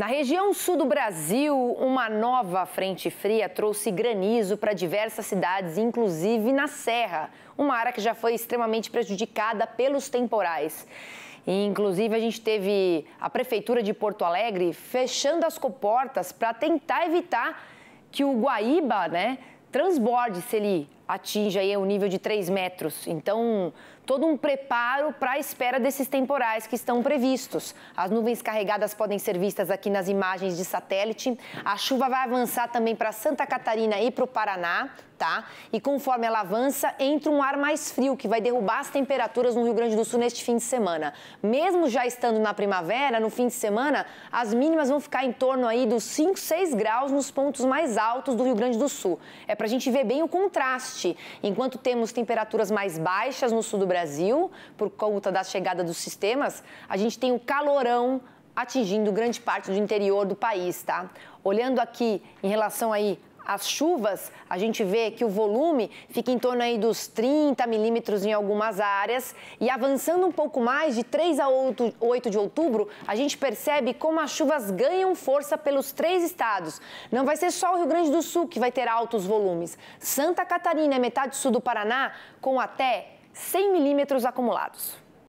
Na região sul do Brasil, uma nova frente fria trouxe granizo para diversas cidades, inclusive na Serra, uma área que já foi extremamente prejudicada pelos temporais. E, inclusive, a gente teve a Prefeitura de Porto Alegre fechando as comportas para tentar evitar que o Guaíba né, transborde se ele atinge aí o nível de 3 metros. Então, todo um preparo para a espera desses temporais que estão previstos. As nuvens carregadas podem ser vistas aqui nas imagens de satélite. A chuva vai avançar também para Santa Catarina e para o Paraná, tá? E conforme ela avança, entra um ar mais frio que vai derrubar as temperaturas no Rio Grande do Sul neste fim de semana. Mesmo já estando na primavera, no fim de semana, as mínimas vão ficar em torno aí dos 5, 6 graus nos pontos mais altos do Rio Grande do Sul. É para a gente ver bem o contraste contraste, enquanto temos temperaturas mais baixas no sul do Brasil, por conta da chegada dos sistemas, a gente tem o calorão atingindo grande parte do interior do país, tá? Olhando aqui em relação aí as chuvas, a gente vê que o volume fica em torno aí dos 30 milímetros em algumas áreas. E avançando um pouco mais, de 3 a 8, de outubro, a gente percebe como as chuvas ganham força pelos três estados. Não vai ser só o Rio Grande do Sul que vai ter altos volumes. Santa Catarina e é metade sul do Paraná com até 100 milímetros acumulados.